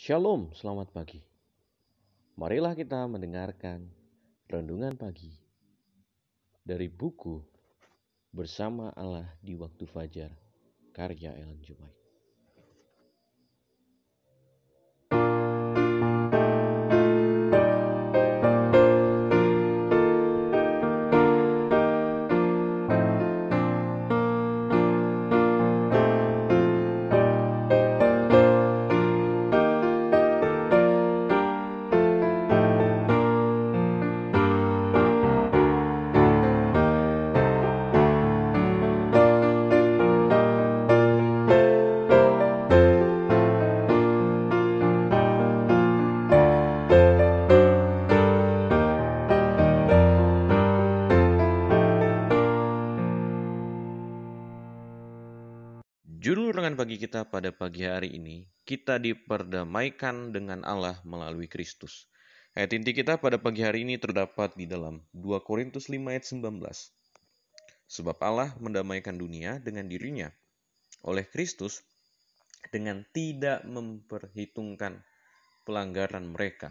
Shalom, selamat pagi. Marilah kita mendengarkan renungan pagi dari buku Bersama Allah di Waktu Fajar, karya Ellen White. Renungan pagi kita pada pagi hari ini, kita diperdamaikan dengan Allah melalui Kristus. Ayat inti kita pada pagi hari ini terdapat di dalam 2 Korintus 5 ayat 19. Sebab Allah mendamaikan dunia dengan dirinya oleh Kristus dengan tidak memperhitungkan pelanggaran mereka.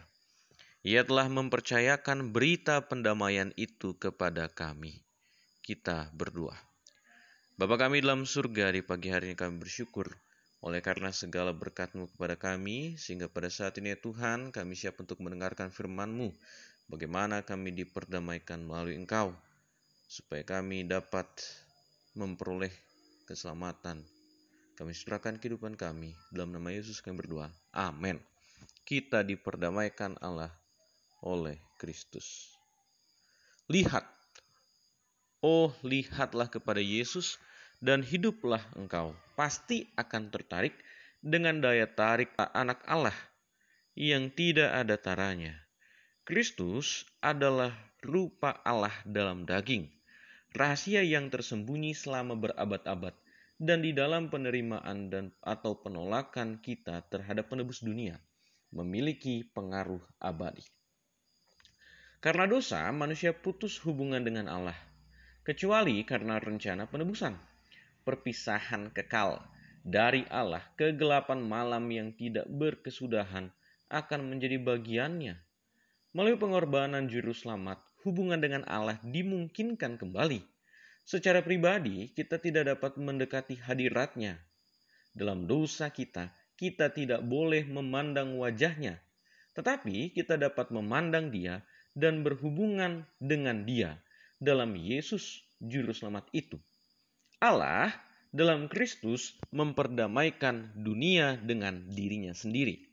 Ia telah mempercayakan berita pendamaian itu kepada kami. Kita berdoa. Bapa kami dalam surga, di pagi hari ini kami bersyukur oleh karena segala berkatMu kepada kami, sehingga pada saat ini ya Tuhan, kami siap untuk mendengarkan FirmanMu bagaimana kami diperdamaikan melalui Engkau, supaya kami dapat memperoleh keselamatan. Kami serahkan kehidupan kami, dalam nama Yesus kami berdoa. Amin. Kita diperdamaikan Allah oleh Kristus. Lihat Oh, lihatlah kepada Yesus dan hiduplah engkau. Pasti akan tertarik dengan daya tarik anak Allah yang tidak ada taranya. Kristus adalah rupa Allah dalam daging. Rahasia yang tersembunyi selama berabad-abad dan di dalam penerimaan dan atau penolakan kita terhadap penebus dunia memiliki pengaruh abadi. Karena dosa, manusia putus hubungan dengan Allah kecuali karena rencana penebusan, perpisahan kekal dari Allah, kegelapan malam yang tidak berkesudahan akan menjadi bagiannya. Melalui pengorbanan juru selamat, hubungan dengan Allah dimungkinkan kembali. Secara pribadi, kita tidak dapat mendekati hadiratnya. Dalam dosa kita, kita tidak boleh memandang wajahnya. Tetapi kita dapat memandang dia dan berhubungan dengan dia dalam Yesus juru selamat itu. Allah dalam Kristus memperdamaikan dunia dengan dirinya sendiri.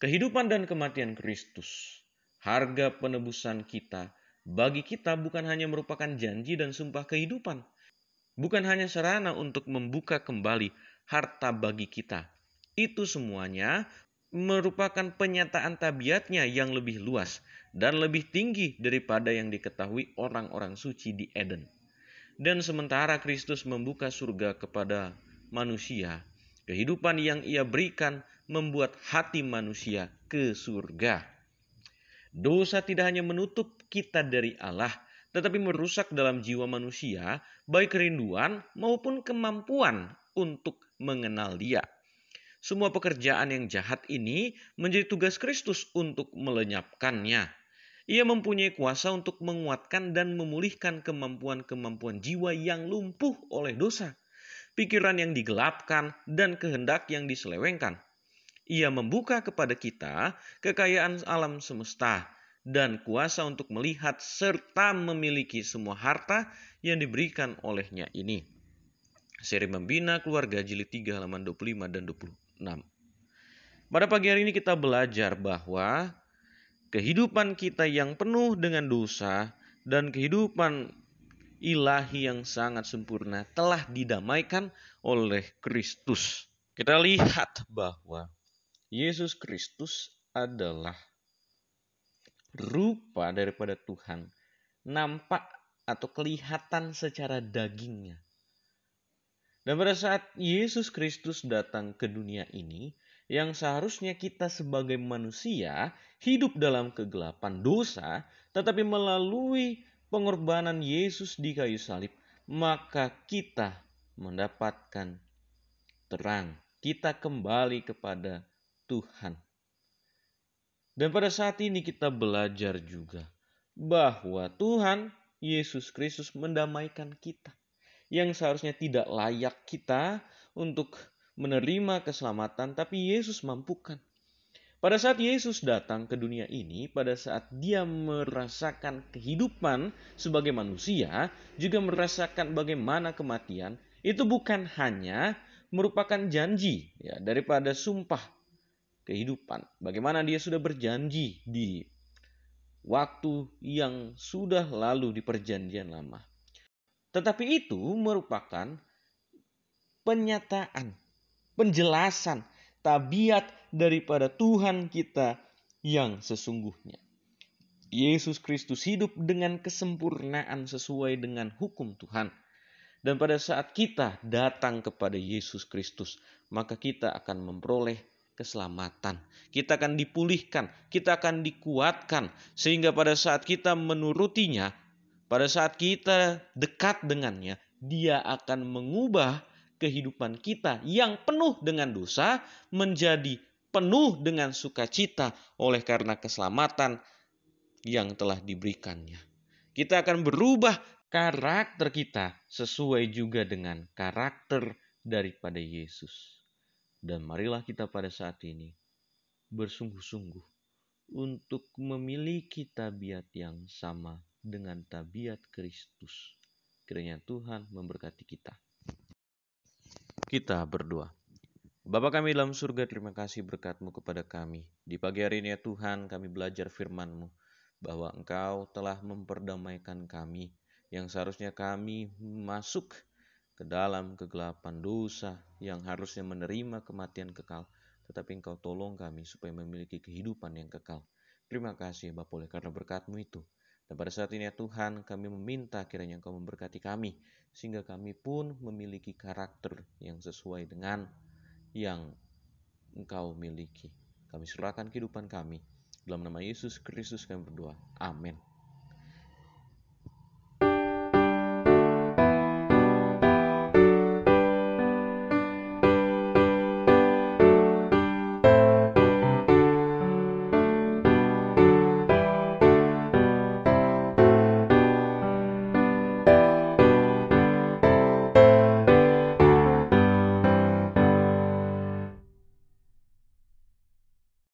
Kehidupan dan kematian Kristus, harga penebusan kita bagi kita bukan hanya merupakan janji dan sumpah kehidupan, bukan hanya sarana untuk membuka kembali harta bagi kita. Itu semuanya merupakan penyataan tabiatnya yang lebih luas dan lebih tinggi daripada yang diketahui orang-orang suci di Eden. Dan sementara Kristus membuka surga kepada manusia, kehidupan yang ia berikan membuat hati manusia ke surga. Dosa tidak hanya menutup kita dari Allah, tetapi merusak dalam jiwa manusia, baik kerinduan maupun kemampuan untuk mengenal Dia. Semua pekerjaan yang jahat ini menjadi tugas Kristus untuk melenyapkannya. Ia mempunyai kuasa untuk menguatkan dan memulihkan kemampuan-kemampuan jiwa yang lumpuh oleh dosa, pikiran yang digelapkan, dan kehendak yang diselewengkan. Ia membuka kepada kita kekayaan alam semesta dan kuasa untuk melihat serta memiliki semua harta yang diberikan olehnya ini. Seri Membina Keluarga Jilid 3 halaman 25 dan 26. Pada pagi hari ini kita belajar bahwa kehidupan kita yang penuh dengan dosa dan kehidupan ilahi yang sangat sempurna telah didamaikan oleh Kristus. Kita lihat bahwa Yesus Kristus adalah rupa daripada Tuhan, nampak atau kelihatan secara dagingnya. Dan pada saat Yesus Kristus datang ke dunia ini, yang seharusnya kita sebagai manusia hidup dalam kegelapan dosa, tetapi melalui pengorbanan Yesus di kayu salib, maka kita mendapatkan terang. Kita kembali kepada Tuhan. Dan pada saat ini kita belajar juga bahwa Tuhan Yesus Kristus mendamaikan kita yang seharusnya tidak layak kita untuk menerima keselamatan, tapi Yesus mampukan. Pada saat Yesus datang ke dunia ini, pada saat dia merasakan kehidupan sebagai manusia, juga merasakan bagaimana kematian, itu bukan hanya merupakan janji ya daripada sumpah kehidupan. Bagaimana dia sudah berjanji di waktu yang sudah lalu di perjanjian lama. Tetapi itu merupakan penyataan penjelasan tabiat daripada Tuhan kita yang sesungguhnya. Yesus Kristus hidup dengan kesempurnaan sesuai dengan hukum Tuhan. Dan pada saat kita datang kepada Yesus Kristus, maka kita akan memperoleh keselamatan. Kita akan dipulihkan, kita akan dikuatkan sehingga pada saat kita menurutinya, pada saat kita dekat dengannya, dia akan mengubah kehidupan kita yang penuh dengan dosa menjadi penuh dengan sukacita oleh karena keselamatan yang telah diberikannya. Kita akan berubah karakter kita sesuai juga dengan karakter daripada Yesus. Dan marilah kita pada saat ini bersungguh-sungguh untuk memiliki tabiat yang sama dengan tabiat Kristus. Kiranya Tuhan memberkati kita. Kita berdoa. Bapa kami dalam surga, terima kasih berkatmu kepada kami. Di pagi hari ini ya Tuhan, kami belajar firmanmu, bahwa engkau telah memperdamaikan kami, yang seharusnya kami masuk ke dalam kegelapan dosa, yang harusnya menerima kematian kekal. Tetapi engkau tolong kami supaya memiliki kehidupan yang kekal. Terima kasih ya Bapak oleh karena berkatmu itu. Dan pada saat ini ya Tuhan, kami meminta kiranya Engkau memberkati kami, sehingga kami pun memiliki karakter yang sesuai dengan yang Engkau miliki. Kami serahkan kehidupan kami. Dalam nama Yesus Kristus kami berdoa. Amin.